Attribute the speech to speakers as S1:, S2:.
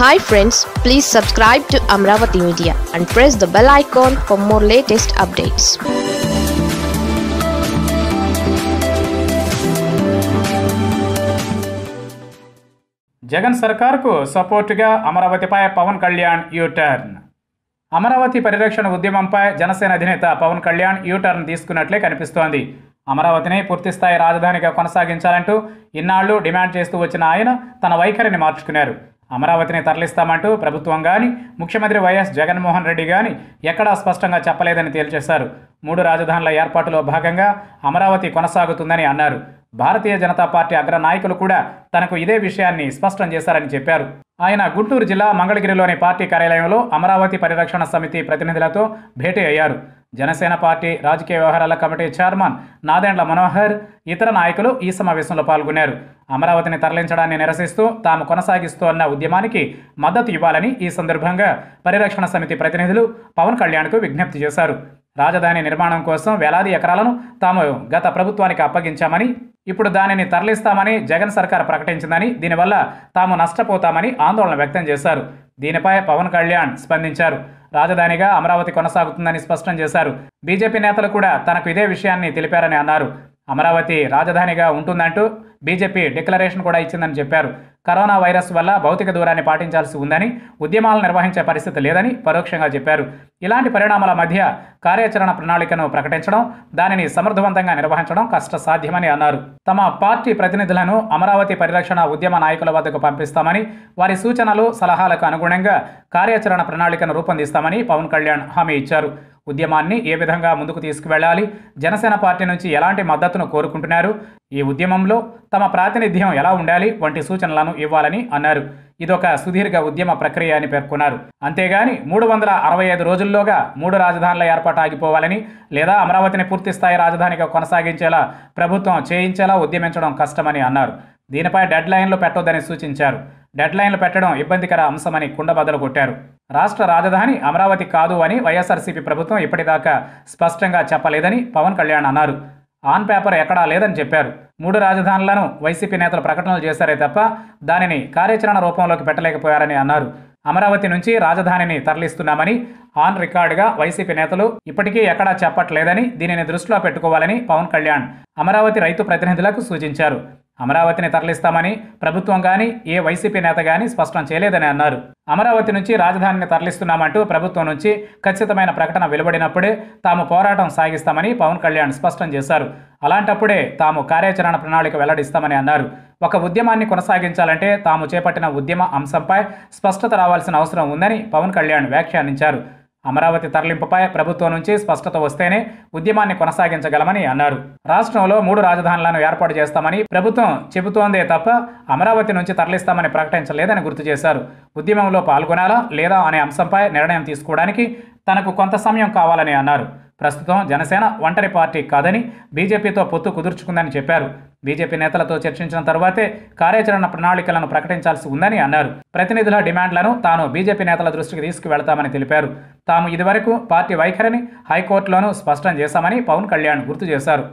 S1: hi friends please subscribe to Amaravati media and press the bell icon for more latest updates Jagan సర్కార్కు సపోర్టుగా అమరావతిపై Pawan Kalyan U turn Amaravati పరిరక్షణ ఉద్యమంపై జనసేన అధినేత పవన్ కళ్యాణ్ యూటర్న్ తీసుకున్నట్లే కనిపిస్తోంది అమరావతిని పూర్తిస్థాయి రాజధానిగా కొనసాగించాలంటూ ఇన్నాళ్లు డిమాండ్ చేస్తూ వచ్చిన ఆయన తన వైఖరిని మార్చుకున్నారు అమరావతిని తరలిస్తామంటూ ప్రభుత్వం కానీ ముఖ్యమంత్రి వైఎస్ జగన్మోహన్ రెడ్డి కానీ ఎక్కడా స్పష్టంగా చెప్పలేదని తేల్చేశారు మూడు రాజధానుల ఏర్పాటులో భాగంగా అమరావతి కొనసాగుతుందని అన్నారు భారతీయ జనతా పార్టీ అగ్ర నాయకులు కూడా తనకు ఇదే విషయాన్ని స్పష్టం చేశారని చెప్పారు ఆయన గుంటూరు జిల్లా మంగళగిరిలోని పార్టీ కార్యాలయంలో అమరావతి పరిరక్షణ సమితి ప్రతినిధులతో భేటీ అయ్యారు జనసేన పార్టీ రాజకీయ వ్యవహారాల కమిటీ చైర్మన్ నాదెండ్ల మనోహర్ ఇతర నాయకులు ఈ సమావేశంలో పాల్గొన్నారు అమరావతిని తరలించడాన్ని నిరసిస్తూ తాము కొనసాగిస్తోన్న ఉద్యమానికి మద్దతు ఇవ్వాలని ఈ సందర్భంగా పరిరక్షణ సమితి ప్రతినిధులు పవన్ కళ్యాణ్కు విజ్ఞప్తి చేశారు రాజధాని నిర్మాణం కోసం వేలాది ఎకరాలను తాము గత ప్రభుత్వానికి అప్పగించామని ఇప్పుడు దానిని తరలిస్తామని జగన్ సర్కార్ ప్రకటించిందని దీనివల్ల తాము నష్టపోతామని ఆందోళన వ్యక్తం చేశారు దీనిపై పవన్ కళ్యాణ్ స్పందించారు రాజధానిగా అమరావతి కొనసాగుతుందని స్పష్టం చేశారు బీజేపీ నేతలు కూడా తనకు ఇదే విషయాన్ని తెలిపారని అన్నారు అమరావతి రాజధానిగా ఉంటుందంటూ బీజేపీ డిక్లరేషన్ కూడా ఇచ్చిందని చెప్పారు కరోనా వైరస్ వల్ల భౌతిక దూరాన్ని పాటించాల్సి ఉందని ఉద్యమాలు నిర్వహించే పరిస్థితి లేదని పరోక్షంగా చెప్పారు ఇలాంటి పరిణామాల మధ్య కార్యాచరణ ప్రణాళికను ప్రకటించడం దానిని సమర్థవంతంగా నిర్వహించడం కష్టసాధ్యమని అన్నారు తమ పార్టీ ప్రతినిధులను అమరావతి పరిరక్షణ ఉద్యమ నాయకుల వద్దకు పంపిస్తామని వారి సూచనలు సలహాలకు అనుగుణంగా కార్యాచరణ ప్రణాళికను రూపొందిస్తామని పవన్ కళ్యాణ్ హామీ ఇచ్చారు ఉద్యమాన్ని ఏ విధంగా ముందుకు తీసుకువెళ్ళాలి జనసేన పార్టీ నుంచి ఎలాంటి మద్దతును కోరుకుంటున్నారు ఈ ఉద్యమంలో తమ ప్రాతినిధ్యం ఎలా ఉండాలి వంటి సూచనలను ఇవ్వాలని అన్నారు ఇదొక సుదీర్ఘ ఉద్యమ ప్రక్రియ అని పేర్కొన్నారు అంతేగాని మూడు వందల అరవై ఐదు రోజుల్లోగా మూడు రాజధానుల ఏర్పాటు ఆగిపోవాలని లేదా అమరావతిని పూర్తిస్థాయి రాజధానిగా కొనసాగించేలా ప్రభుత్వం చేయించేలా ఉద్యమించడం కష్టమని అన్నారు దీనిపై డెడ్ లైన్లు పెట్టొద్దని సూచించారు డెడ్ లైన్లు పెట్టడం ఇబ్బందికర అంశమని కుండబద్దలు కొట్టారు రాష్ట్ర రాజధాని అమరావతి కాదు అని వైఎస్ఆర్సీపీ ప్రభుత్వం ఇప్పటిదాకా స్పష్టంగా చెప్పలేదని పవన్ కళ్యాణ్ అన్నారు ఆన్ పేపర్ ఎక్కడా లేదని చెప్పారు మూడు రాజధానులను వైసీపీ నేతలు ప్రకటనలు చేశారే తప్ప దానిని కార్యాచరణ రూపంలోకి పెట్టలేకపోయారని అన్నారు అమరావతి నుంచి రాజధానిని తరలిస్తున్నామని ఆన్ రికార్డుగా వైసీపీ నేతలు ఇప్పటికీ ఎక్కడా చెప్పట్లేదని దీనిని దృష్టిలో పెట్టుకోవాలని పవన్ కళ్యాణ్ అమరావతి రైతు ప్రతినిధులకు సూచించారు అమరావతిని తరలిస్తామని ప్రభుత్వం కానీ ఏ వైసీపీ నేత కానీ స్పష్టం చేయలేదని అన్నారు అమరావతి నుంచి రాజధానిని తరలిస్తున్నామంటూ ప్రభుత్వం నుంచి ఖచ్చితమైన ప్రకటన వెలువడినప్పుడే తాము పోరాటం సాగిస్తామని పవన్ కళ్యాణ్ స్పష్టం చేశారు అలాంటప్పుడే తాము కార్యాచరణ ప్రణాళిక వెల్లడిస్తామని అన్నారు ఒక ఉద్యమాన్ని కొనసాగించాలంటే తాము చేపట్టిన ఉద్యమ అంశంపై స్పష్టత రావాల్సిన అవసరం ఉందని పవన్ కళ్యాణ్ వ్యాఖ్యానించారు అమరావతి తరలింపుపై ప్రభుత్వం నుంచి స్పష్టత వస్తేనే ఉద్యమాన్ని కొనసాగించగలమని అన్నారు రాష్ట్రంలో మూడు రాజధానులను ఏర్పాటు చేస్తామని ప్రభుత్వం చెబుతోందే తప్ప అమరావతి నుంచి తరలిస్తామని ప్రకటించలేదని గుర్తు చేశారు ఉద్యమంలో పాల్గొనాలా లేదా అనే అంశంపై నిర్ణయం తీసుకోవడానికి తనకు కొంత సమయం కావాలని అన్నారు ప్రస్తుతం జనసేన ఒంటరి పార్టీ కాదని బీజేపీతో పొత్తు కుదుర్చుకుందని చెప్పారు బీజేపీ నేతలతో చర్చించిన తర్వాతే కార్యాచరణ ప్రణాళికలను ప్రకటించాల్సి ఉందని అన్నారు ప్రతినిధుల డిమాండ్లను తాను బీజేపీ నేతల దృష్టికి తీసుకువెళ్తామని తెలిపారు తాము ఇదివరకు పార్టీ వైఖరిని హైకోర్టులోనూ స్పష్టం చేశామని పవన్ కళ్యాణ్ గుర్తు చేశారు